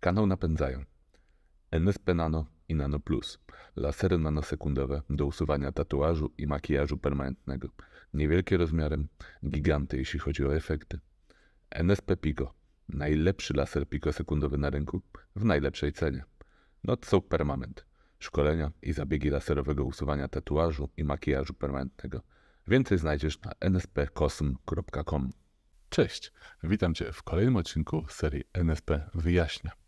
Kanał napędzają NSP Nano i Nano Plus, lasery nanosekundowe do usuwania tatuażu i makijażu permanentnego, niewielkie rozmiarem, giganty jeśli chodzi o efekty. NSP Pico, najlepszy laser pikosekundowy na rynku w najlepszej cenie. Not Permanent, szkolenia i zabiegi laserowego usuwania tatuażu i makijażu permanentnego. Więcej znajdziesz na nspcosm.com. Cześć, witam Cię w kolejnym odcinku serii NSP Wyjaśnia.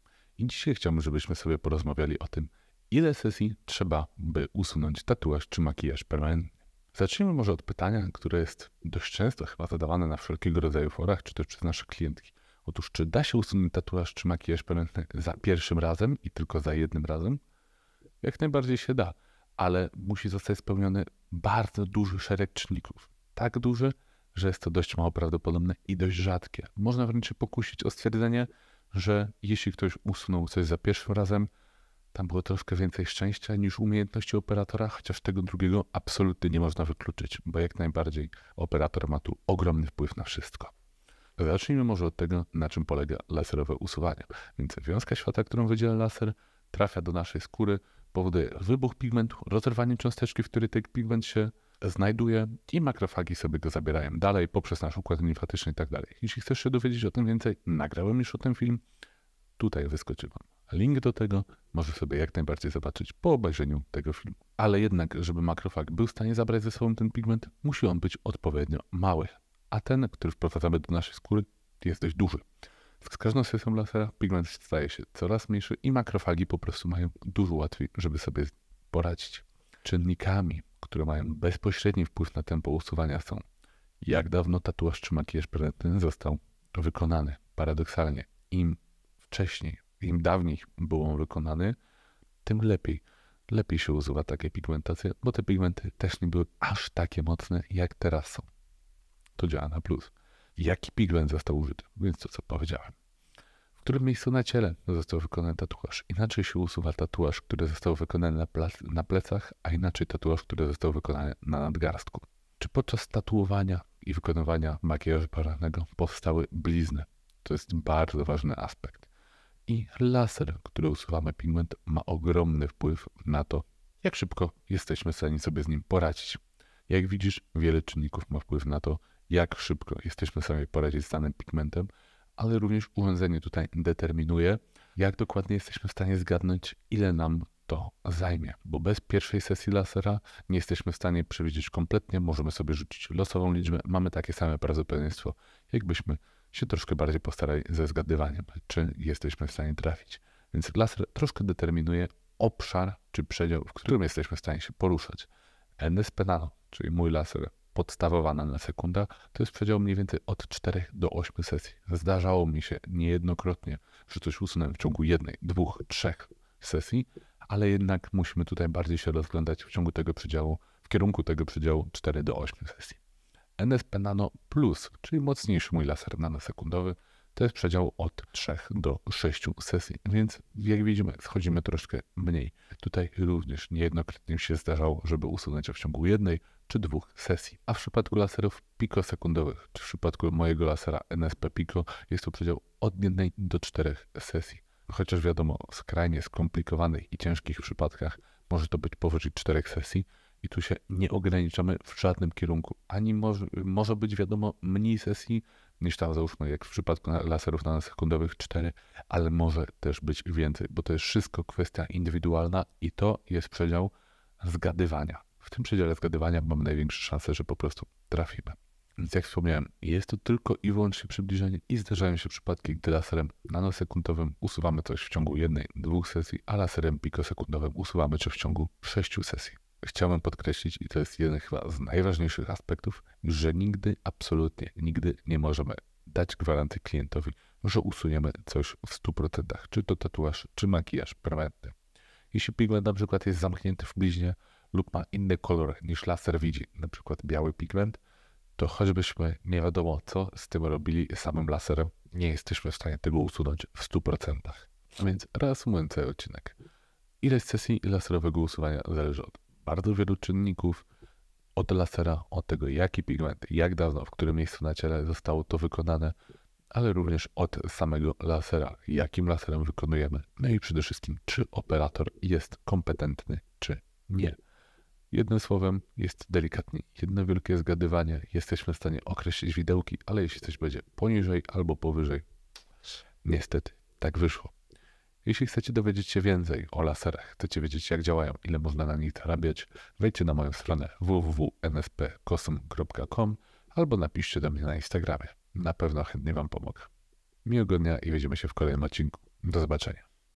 I dzisiaj chciałbym, żebyśmy sobie porozmawiali o tym, ile sesji trzeba, by usunąć tatuaż czy makijaż permanentny. Zacznijmy może od pytania, które jest dość często chyba zadawane na wszelkiego rodzaju forach, czy też przez nasze klientki. Otóż, czy da się usunąć tatuaż czy makijaż permanentny za pierwszym razem i tylko za jednym razem? Jak najbardziej się da, ale musi zostać spełniony bardzo duży szereg czynników. Tak duży, że jest to dość mało prawdopodobne i dość rzadkie. Można wręcz się pokusić o stwierdzenie, że jeśli ktoś usunął coś za pierwszym razem, tam było troszkę więcej szczęścia niż umiejętności operatora, chociaż tego drugiego absolutnie nie można wykluczyć, bo jak najbardziej operator ma tu ogromny wpływ na wszystko. Zacznijmy może od tego, na czym polega laserowe usuwanie. Więc wiązka świata, którą wydziela laser, trafia do naszej skóry, powoduje wybuch pigmentu, rozerwanie cząsteczki, w której ten pigment się znajduje i makrofagi sobie go zabierają dalej poprzez nasz układ limfatyczny i tak dalej. Jeśli chcesz się dowiedzieć o tym więcej, nagrałem już o tym film. Tutaj wyskoczy Wam link do tego. Możesz sobie jak najbardziej zobaczyć po obejrzeniu tego filmu. Ale jednak, żeby makrofag był w stanie zabrać ze sobą ten pigment, musi on być odpowiednio mały. A ten, który wprowadzamy do naszej skóry, jest dość duży. Z każdą sesją lasera pigment staje się coraz mniejszy i makrofagi po prostu mają dużo łatwiej, żeby sobie poradzić. Czynnikami które mają bezpośredni wpływ na tempo usuwania są jak dawno tatuaż czy makijaż prezentny został wykonany. Paradoksalnie, im wcześniej, im dawniej był on wykonany, tym lepiej. Lepiej się usuwa takie pigmentacje, bo te pigmenty też nie były aż takie mocne, jak teraz są. To działa na plus. Jaki pigment został użyty? Więc to, co powiedziałem w którym miejscu na ciele został wykonany tatuaż. Inaczej się usuwa tatuaż, który został wykonany na, na plecach, a inaczej tatuaż, który został wykonany na nadgarstku. Czy podczas tatuowania i wykonywania makijażu paralnego powstały blizny? To jest bardzo ważny aspekt. I laser, który usuwamy pigment, ma ogromny wpływ na to, jak szybko jesteśmy w stanie sobie z nim poradzić. Jak widzisz, wiele czynników ma wpływ na to, jak szybko jesteśmy w stanie poradzić z danym pigmentem, ale również urządzenie tutaj determinuje, jak dokładnie jesteśmy w stanie zgadnąć, ile nam to zajmie, bo bez pierwszej sesji lasera nie jesteśmy w stanie przewidzieć kompletnie, możemy sobie rzucić losową liczbę, mamy takie same prawdopodobieństwo, jakbyśmy się troszkę bardziej postarali ze zgadywaniem, czy jesteśmy w stanie trafić. Więc laser troszkę determinuje obszar czy przedział, w którym jesteśmy w stanie się poruszać. NSP Nano, czyli mój laser, podstawowa na sekunda, to jest przedział mniej więcej od 4 do 8 sesji. Zdarzało mi się niejednokrotnie, że coś usunę w ciągu jednej, dwóch, trzech sesji, ale jednak musimy tutaj bardziej się rozglądać w ciągu tego przedziału, w kierunku tego przedziału 4 do 8 sesji. NSP Nano Plus, czyli mocniejszy mój laser nanosekundowy, to jest przedział od 3 do 6 sesji, więc jak widzimy, schodzimy troszkę mniej. Tutaj również niejednokrotnie się zdarzało, żeby usunąć w ciągu jednej, czy dwóch sesji. A w przypadku laserów pikosekundowych, czy w przypadku mojego lasera NSP Pico, jest to przedział od jednej do czterech sesji. Chociaż wiadomo, w skrajnie skomplikowanych i ciężkich przypadkach może to być powyżej czterech sesji i tu się nie ograniczamy w żadnym kierunku. Ani może, może być wiadomo mniej sesji niż tam załóżmy jak w przypadku laserów nanosekundowych cztery, ale może też być więcej, bo to jest wszystko kwestia indywidualna i to jest przedział zgadywania w tym przedziale zgadywania mam największe szanse, że po prostu trafimy. Więc jak wspomniałem, jest to tylko i wyłącznie przybliżenie i zdarzają się przypadki, gdy laserem nanosekundowym usuwamy coś w ciągu jednej, dwóch sesji, a laserem pikosekundowym usuwamy coś w ciągu sześciu sesji. Chciałbym podkreślić, i to jest jeden chyba z najważniejszych aspektów, że nigdy, absolutnie nigdy nie możemy dać gwarancji klientowi, że usuniemy coś w 100%, czy to tatuaż, czy makijaż permanentny. Jeśli pigment na przykład jest zamknięty w bliźnie, lub ma inny kolor niż laser widzi, na przykład biały pigment, to choćbyśmy nie wiadomo co z tym robili samym laserem, nie jesteśmy w stanie tego usunąć w 100%. Więc reasumując cały odcinek. Ilość sesji laserowego usuwania zależy od bardzo wielu czynników, od lasera, od tego jaki pigment, jak dawno, w którym miejscu na ciele zostało to wykonane, ale również od samego lasera, jakim laserem wykonujemy, no i przede wszystkim czy operator jest kompetentny, czy nie. Jednym słowem, jest delikatnie jedno wielkie zgadywanie. Jesteśmy w stanie określić widełki, ale jeśli coś będzie poniżej albo powyżej, niestety tak wyszło. Jeśli chcecie dowiedzieć się więcej o laserach, chcecie wiedzieć jak działają, ile można na nich zarabiać, wejdźcie na moją stronę www.nspkosm.com albo napiszcie do mnie na Instagramie. Na pewno chętnie Wam pomogę. Miłego dnia i widzimy się w kolejnym odcinku. Do zobaczenia.